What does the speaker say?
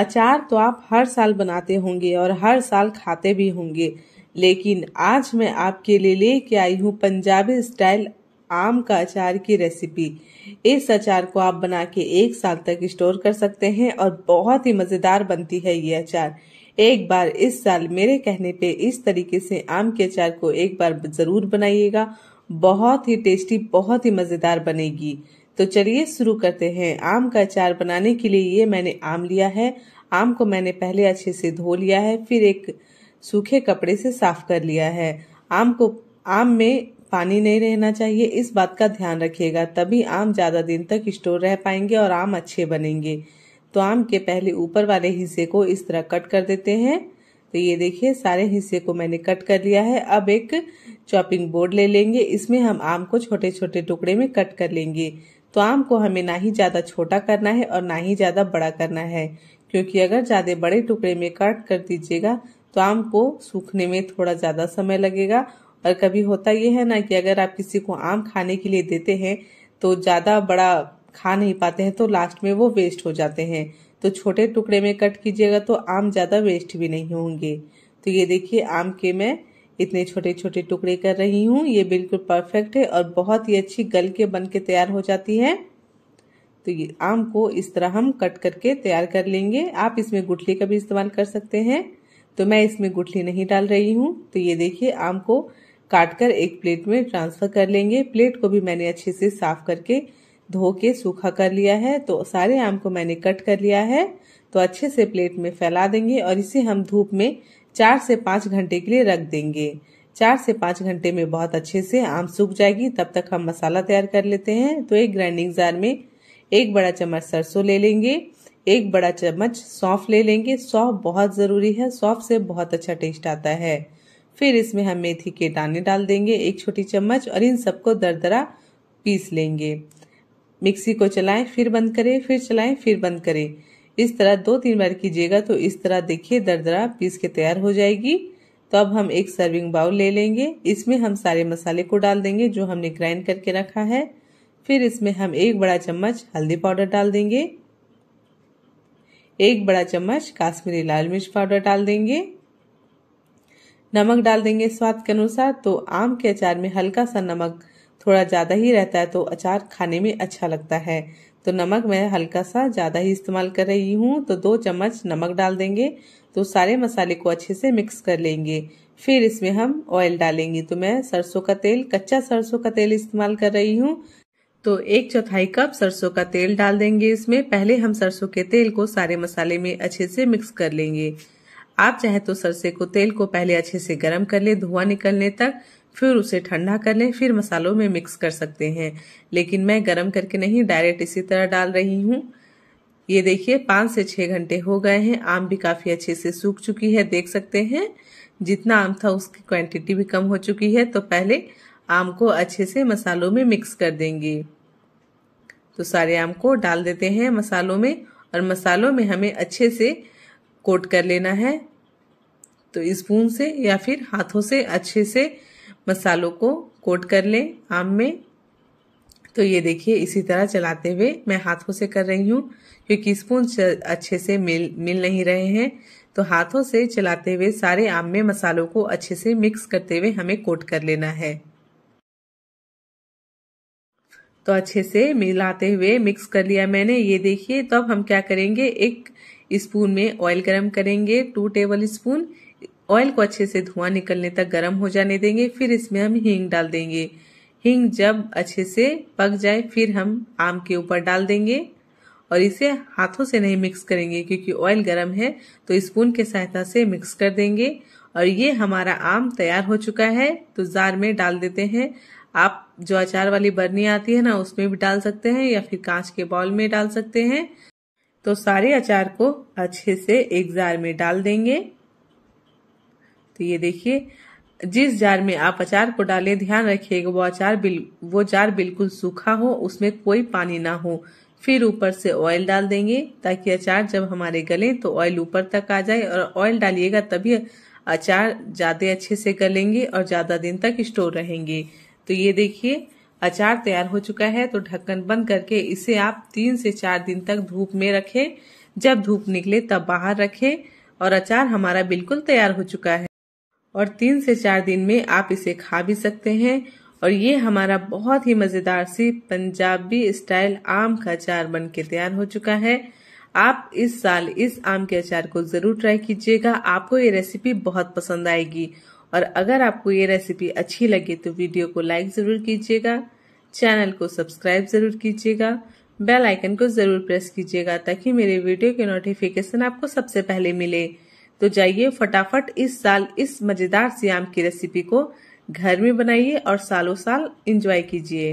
अचार तो आप हर साल बनाते होंगे और हर साल खाते भी होंगे लेकिन आज मैं आपके लिए लेके आई हूँ पंजाबी स्टाइल आम का अचार की रेसिपी इस अचार को आप बना के एक साल तक स्टोर कर सकते हैं और बहुत ही मज़ेदार बनती है ये अचार एक बार इस साल मेरे कहने पे इस तरीके से आम के अचार को एक बार ज़रूर बनाइएगा बहुत ही टेस्टी बहुत ही मज़ेदार बनेगी तो चलिए शुरू करते हैं आम का अचार बनाने के लिए ये मैंने आम लिया है आम को मैंने पहले अच्छे से धो लिया है फिर एक सूखे कपड़े से साफ कर लिया है आम को आम में पानी नहीं रहना चाहिए इस बात का ध्यान रखिएगा तभी आम ज़्यादा दिन तक स्टोर रह पाएंगे और आम अच्छे बनेंगे तो आम के पहले ऊपर वाले हिस्से को इस तरह कट कर देते हैं तो ये देखिए सारे हिस्से को मैंने कट कर लिया है अब एक चॉपिंग बोर्ड ले लेंगे इसमें हम आम को छोटे छोटे टुकड़े में कट कर लेंगे तो आम को हमें ना ही ज़्यादा छोटा करना है और ना ही ज़्यादा बड़ा करना है क्योंकि अगर ज़्यादा बड़े टुकड़े में कट कर दीजिएगा तो आम को सूखने में थोड़ा ज़्यादा समय लगेगा और कभी होता ये है ना कि अगर आप किसी को आम खाने के लिए देते हैं तो ज़्यादा बड़ा खा नहीं पाते हैं तो लास्ट में वो वेस्ट हो जाते हैं तो छोटे टुकड़े में कट कीजिएगा तो आम ज़्यादा वेस्ट भी नहीं होंगे तो ये देखिए आम के मैं इतने छोटे छोटे टुकड़े कर रही हूँ ये बिल्कुल परफेक्ट है और बहुत ही अच्छी गल के बन के तैयार हो जाती है तो ये आम को इस तरह हम कट करके तैयार कर लेंगे आप इसमें गुठली का भी इस्तेमाल कर सकते हैं तो मैं इसमें गुठली नहीं डाल रही हूँ तो ये देखिए आम को काट कर एक प्लेट में ट्रांसफर कर लेंगे प्लेट को भी मैंने अच्छे से साफ करके धो के सूखा कर लिया है तो सारे आम को मैंने कट कर लिया है तो अच्छे से प्लेट में फैला देंगे और इसे हम धूप में चार से पाँच घंटे के लिए रख देंगे चार से पाँच घंटे में बहुत अच्छे से आम सूख जाएगी तब तक हम मसाला तैयार कर लेते हैं तो एक ग्राइंडिंग जार में एक बड़ा चम्मच सरसों ले लेंगे एक बड़ा चम्मच सौंफ ले लेंगे सौंफ बहुत ज़रूरी है सौंफ से बहुत अच्छा टेस्ट आता है फिर इसमें हम मेथी के दाने डाल देंगे एक छोटी चम्मच और इन सबको दरदरा पीस लेंगे मिक्सी को चलाएं फिर बंद करें फिर चलाएं फिर बंद करें इस तरह दो तीन बार कीजिएगा तो इस तरह देखिए दरदरा पीस के तैयार हो जाएगी तो अब हम एक सर्विंग बाउल ले लेंगे इसमें हम सारे मसाले को डाल देंगे जो हमने ग्राइंड करके रखा है फिर इसमें हम एक बड़ा चम्मच हल्दी पाउडर डाल देंगे एक बड़ा चम्मच काश्मीरी लाल मिर्च पाउडर डाल देंगे नमक डाल देंगे स्वाद के अनुसार तो आम के अचार में हल्का सा नमक थोड़ा ज़्यादा ही रहता है तो अचार खाने में अच्छा लगता है तो नमक मैं हल्का सा ज़्यादा ही इस्तेमाल कर रही हूँ तो दो चम्मच नमक डाल देंगे तो सारे मसाले को अच्छे से मिक्स कर लेंगे फिर इसमें हम ऑयल डालेंगे तो मैं सरसों का तेल कच्चा सरसों का तेल इस्तेमाल कर रही हूँ तो एक चौथाई कप सरसों का तेल डाल देंगे इसमें पहले हम सरसों के तेल को सारे मसाले में अच्छे से मिक्स कर लेंगे आप चाहे तो सरसों को तेल को पहले अच्छे से गर्म कर ले धुआं निकलने तक फिर उसे ठंडा कर लें फिर मसालों में मिक्स कर सकते हैं लेकिन मैं गर्म करके नहीं डायरेक्ट इसी तरह डाल रही हूँ ये देखिए पाँच से छः घंटे हो गए हैं आम भी काफ़ी अच्छे से सूख चुकी है देख सकते हैं जितना आम था उसकी क्वांटिटी भी कम हो चुकी है तो पहले आम को अच्छे से मसालों में मिक्स कर देंगे तो सारे आम को डाल देते हैं मसालों में और मसालों में हमें अच्छे से कोट कर लेना है तो स्पून से या फिर हाथों से अच्छे से मसालों को कोट कर लें आम में तो ये देखिए इसी तरह चलाते हुए मैं हाथों से कर रही हूँ क्योंकि स्पून अच्छे से मिल मिल नहीं रहे हैं तो हाथों से चलाते हुए सारे आम में मसालों को अच्छे से मिक्स करते हुए हमें कोट कर लेना है तो अच्छे से मिलाते हुए मिक्स कर लिया मैंने ये देखिए तो अब हम क्या करेंगे एक स्पून में ऑयल गरम करेंगे टू टेबल स्पून ऑयल को अच्छे से धुआं निकलने तक गर्म हो जाने देंगे फिर इसमें हम हींग डाल देंगे हींग जब अच्छे से पक जाए फिर हम आम के ऊपर डाल देंगे और इसे हाथों से नहीं मिक्स करेंगे क्योंकि ऑयल गर्म है तो स्पून के सहायता से मिक्स कर देंगे और ये हमारा आम तैयार हो चुका है तो जार में डाल देते हैं आप जो अचार वाली बर्नी आती है ना उसमें भी डाल सकते हैं या फिर कांच के बॉल में डाल सकते हैं तो सारे अचार को अच्छे से एक जार में डाल देंगे तो ये देखिए जिस जार में आप अचार को डालें ध्यान रखिएगा वो अचार बिल वो जार बिल्कुल सूखा हो उसमें कोई पानी ना हो फिर ऊपर से ऑयल डाल देंगे ताकि अचार जब हमारे गले तो ऑयल ऊपर तक आ जाए और ऑयल डालिएगा तभी अचार ज़्यादा अच्छे से गलेंगे और ज़्यादा दिन तक स्टोर रहेंगे तो ये देखिए अचार तैयार हो चुका है तो ढक्कन बंद करके इसे आप तीन से चार दिन तक धूप में रखें जब धूप निकले तब बाहर रखें और अचार हमारा बिल्कुल तैयार हो चुका है और तीन से चार दिन में आप इसे खा भी सकते हैं और ये हमारा बहुत ही मज़ेदार सी पंजाबी स्टाइल आम का अचार बन के तैयार हो चुका है आप इस साल इस आम के अचार को ज़रूर ट्राई कीजिएगा आपको ये रेसिपी बहुत पसंद आएगी और अगर आपको ये रेसिपी अच्छी लगे तो वीडियो को लाइक ज़रूर कीजिएगा चैनल को सब्सक्राइब ज़रूर कीजिएगा बेल आइकन को ज़रूर प्रेस कीजिएगा ताकि मेरे वीडियो के नोटिफिकेशन आपको सबसे पहले मिले तो जाइए फटाफट इस साल इस मजेदार सियाम की रेसिपी को घर में बनाइए और सालों साल एंजॉय कीजिए